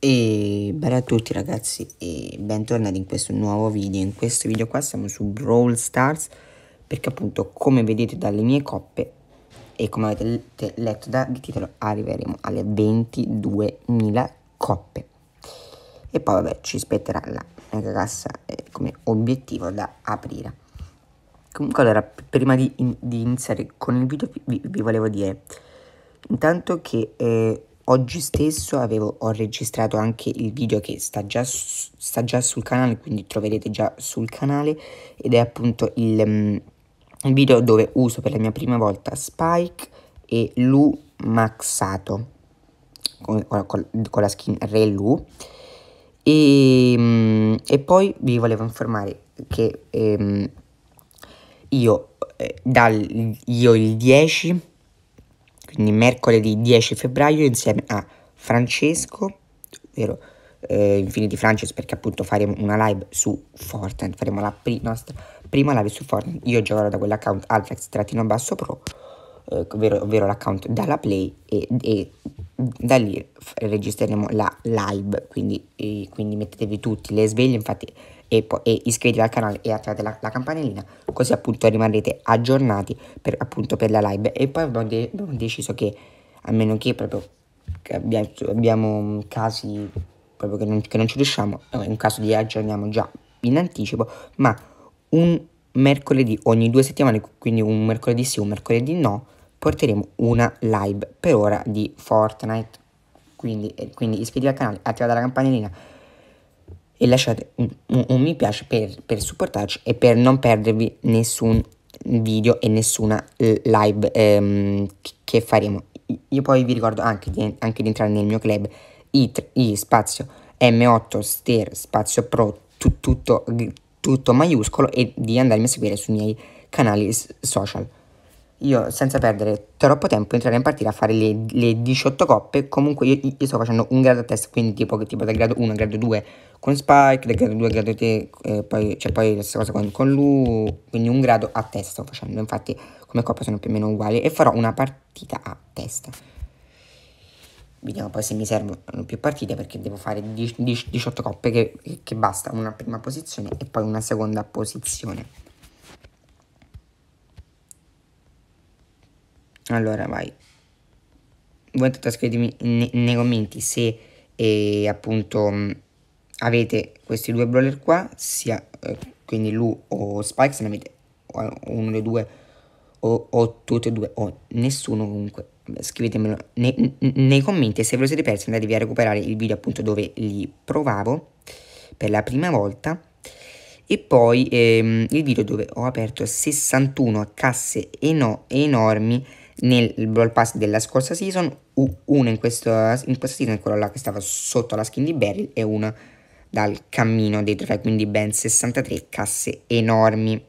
E bella a tutti ragazzi e bentornati in questo nuovo video In questo video qua siamo su Brawl Stars Perché appunto come vedete dalle mie coppe E come avete letto dal titolo Arriveremo alle 22.000 coppe E poi vabbè ci spetterà la mega cassa eh, come obiettivo da aprire Comunque allora prima di, in di iniziare con il video vi, vi volevo dire Intanto che... Eh, oggi stesso avevo, ho registrato anche il video che sta già, sta già, sul canale, quindi troverete già sul canale ed è appunto il, il mm, video dove uso per la mia prima volta Spike e Lu Maxato con, con, con la skin Re Lu e, mm, e, poi vi volevo informare che um, io, eh, dal, io il 10 quindi mercoledì 10 febbraio insieme a Francesco, ovvero eh, Infinity Frances perché appunto faremo una live su Fortnite, faremo la pri nostra prima live su Fortnite, io giocherò da quell'account Alfrex-Pro, eh, ovvero, ovvero l'account dalla Play e, e, da lì registreremo la live, quindi, eh, quindi mettetevi tutti le sveglie, infatti e, po- e iscrivetevi al canale e attivate la, la, campanellina così appunto rimarrete aggiornati per, appunto per la live e poi abbiamo, de- abbiamo deciso che a meno che proprio abbiamo, abbiamo casi proprio che non, che non, ci riusciamo è un caso di aggiorniamo già in anticipo ma un mercoledì ogni due settimane quindi un mercoledì sì un mercoledì no porteremo una live per ora di Fortnite quindi, eh, quindi iscrivetevi al canale attivate la campanellina e lasciate un, un, un mi piace per, per, supportarci e per non perdervi nessun video e nessuna eh, live ehm, che faremo. Io poi vi ricordo anche di, anche di entrare nel mio club i, i spazio M8 Ster spazio Pro tu, tutto, tutto maiuscolo e di andarmi a seguire sui miei canali social io senza perdere troppo tempo entrare in partita a fare le, le 18 coppe. Comunque io, io, sto facendo un grado a test, quindi tipo, tipo dal grado 1 al grado 2 con Spike, dal grado 2 al grado 3, eh, poi, cioè, poi la stessa cosa con, con Lu, quindi un grado a testa sto facendo. Infatti come coppe sono più o meno uguali e farò una partita a testa. Vediamo poi se mi servono più partite perché devo fare 10, 10, 18 coppe che, che basta, una prima posizione e poi una seconda posizione. Allora, vai. Voi intanto scrivetemi ne nei commenti se eh, appunto mh, mm, avete questi due brawler qua, sia eh, quindi Lu o Spike, se ne avete eh, uno dei due o, o tutti e due o nessuno comunque scrivetemelo nei, nei commenti e se ve lo siete persi andatevi a recuperare il video appunto dove li provavo per la prima volta e poi ehm, il video dove ho aperto 61 casse eno enormi nel Brawl Pass della scorsa season, uno in, questo, in questa season è quello là che stava sotto la skin di Beryl e uno dal cammino dei trofei, quindi ben 63 casse enormi.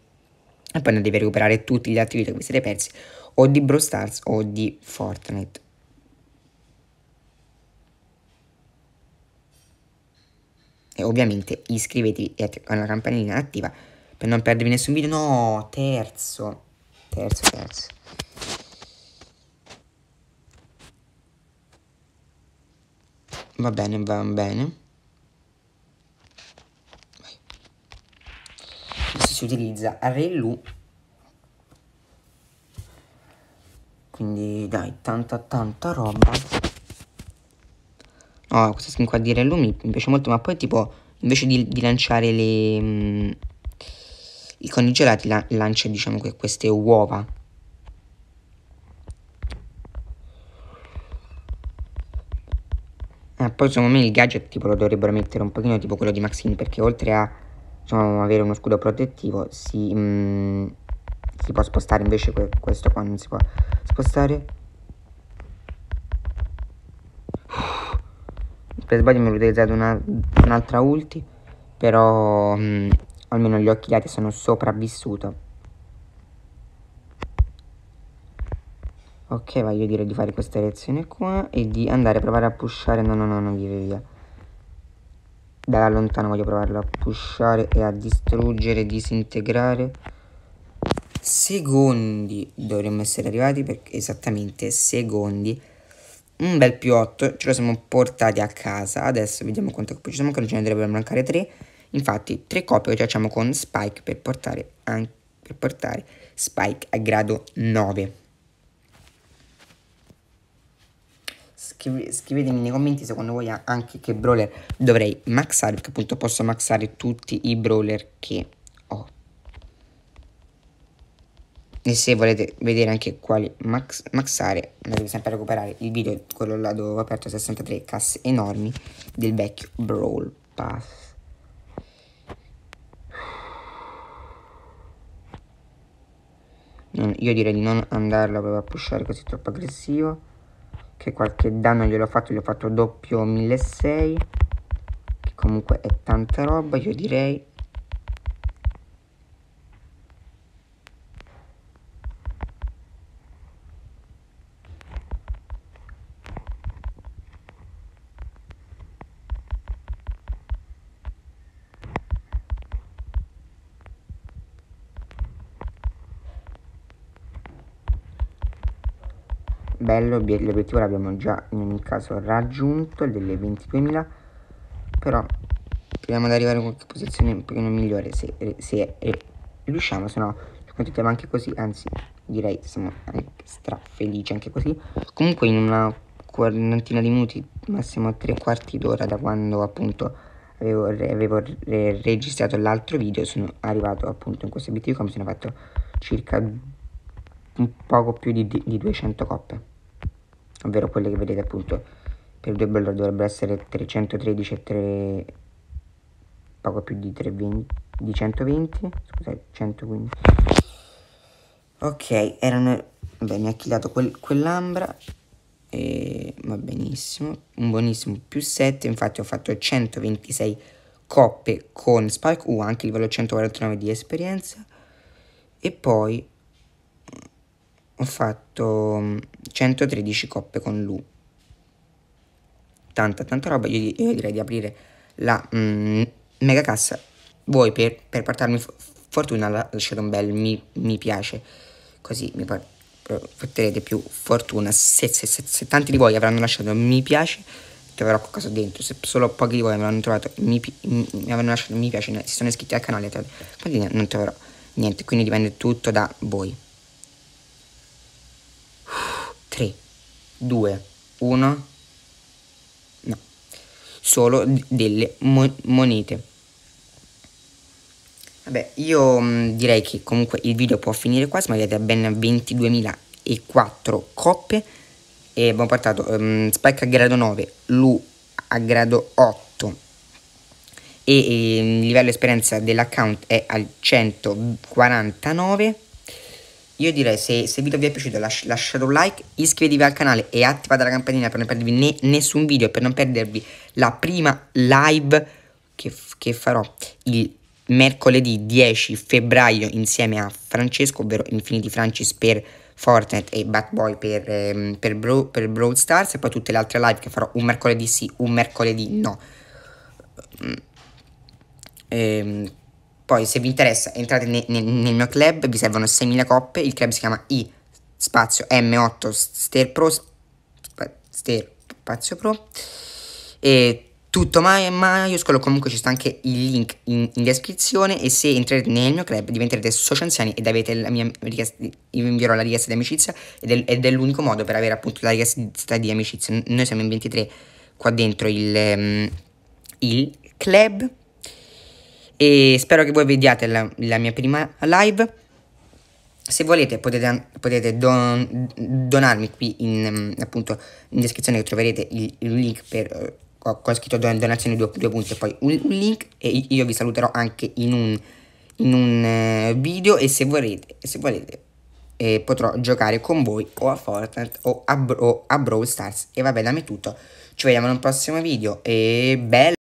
E poi ne devi recuperare tutti gli altri video che vi siete persi, o di Brawl Stars o di Fortnite. E ovviamente iscrivetevi e attivate la campanellina attiva per non perdervi nessun video. No, terzo, terzo, terzo. Va bene, va bene. Adesso si utilizza array lu. Quindi dai, tanta tanta roba. oh, questa skin qua di Rellu mi, mi piace molto, ma poi tipo invece di, di lanciare le... Mh, mm, i conigelati la, lancia diciamo queste uova Eh, poi secondo me il gadget tipo lo dovrebbero mettere un pochino tipo quello di Maxine perché oltre a diciamo, avere uno scudo protettivo si, mm, si può spostare invece que questo qua non si può spostare. Uff. Per sbaglio mi ho utilizzato un'altra un ulti però mm, almeno gli occhi dati sono sopravvissuto ok voglio dire di fare questa reazione qua e di andare a provare a pushare no no no non vive via da lontano voglio provarlo a pushare e a distruggere disintegrare secondi dovremmo essere arrivati perché esattamente secondi un bel più 8 ce lo siamo portati a casa adesso vediamo quanto ci siamo che non ce ne dovrebbero mancare 3 infatti 3 copie che facciamo con Spike per portare, per portare Spike a grado 9 Scrive, scrivetemi nei commenti secondo voi anche che brawler dovrei maxare, perché appunto posso maxare tutti i brawler che ho. E se volete vedere anche quali max, maxare, andate sempre a recuperare il video, quello là dove ho aperto 63 casse enormi del vecchio Brawl Pass. io direi di non andarla proprio a pushare così troppo aggressivo che qualche danno gliel'ho fatto, gli ho fatto doppio 1600 che comunque è tanta roba, io direi bello l'obiettivo l'abbiamo già in ogni caso raggiunto delle 22.000 però proviamo ad arrivare in qualche posizione un pochino migliore se, se riusciamo se no continuiamo anche così anzi direi siamo stra felici anche così comunque in una quarantina di minuti massimo tre quarti d'ora da quando appunto avevo, avevo registrato l'altro video sono arrivato appunto in questo obiettivo come sono fatto circa un poco più di, di 200 coppe ovvero quelle che vedete appunto per due bellore dovrebbero essere 313 e 3 poco più di 320 di 120 scusate 115 ok erano beh mi ha killato quel, quell'ambra e va benissimo un buonissimo più 7 infatti ho fatto 126 coppe con Spike U uh, anche livello 149 di esperienza e poi ho fatto 113 mm, coppe con lui. Tanta, tanta roba. Io, io direi di aprire la mm, mega cassa. Voi per, per portarmi fortuna lasciate un bel mi, mi piace. Così mi porterete più fortuna. Se, se, se, se, tanti di voi avranno lasciato mi piace, troverò qualcosa dentro. Se solo pochi di voi avranno trovato mi, mi, mi avranno lasciato mi piace, si sono iscritti al canale, quindi non troverò niente. Quindi dipende tutto da voi. 3, 2, 1, no, solo delle monete. Vabbè, io mm, direi che comunque il video può finire qua, siamo arrivati a ben 22.004 coppe e abbiamo portato um, Spike a grado 9, Lu a grado 8 e ehm, il livello esperienza dell'account è al 149 io direi se, il video vi è piaciuto lasci, lasciate un like, iscrivetevi al canale e attivate la campanella per non perdervi ne, nessun video, per non perdervi la prima live che, che farò il mercoledì 10 febbraio insieme a Francesco, ovvero Infinity Francis per Fortnite e Bad Boy per, ehm, per, Bro, per Broad Stars e poi tutte le altre live che farò un mercoledì sì, un mercoledì no. Mm. Ehm, poi, se vi interessa, entrate ne, ne, nel mio club, vi servono 6.000 coppe. Il club si chiama I spazio M8 Ster Pro Ster Spazio Pro. E tutto ma- maiuscolo, comunque ci sta anche il link in, in, descrizione e se entrate nel mio club diventerete soci anziani ed avete la mia richiesta, vi invierò la richiesta di amicizia ed è, ed è, l'unico modo per avere appunto la richiesta di amicizia. Noi siamo in 23 qua dentro il, um, il club e spero che voi vediate la, la mia prima live. Se volete potete, potete don, donarmi qui in, mm, appunto, in descrizione troverete il, il link per eh, ho, ho scritto don, donazione due, due punti e poi un, un, link e io vi saluterò anche in un, in un uh, video e se volete, se volete eh, potrò giocare con voi o a Fortnite o a, o a Brawl Stars e vabbè dammi tutto ci vediamo in un prossimo video e bello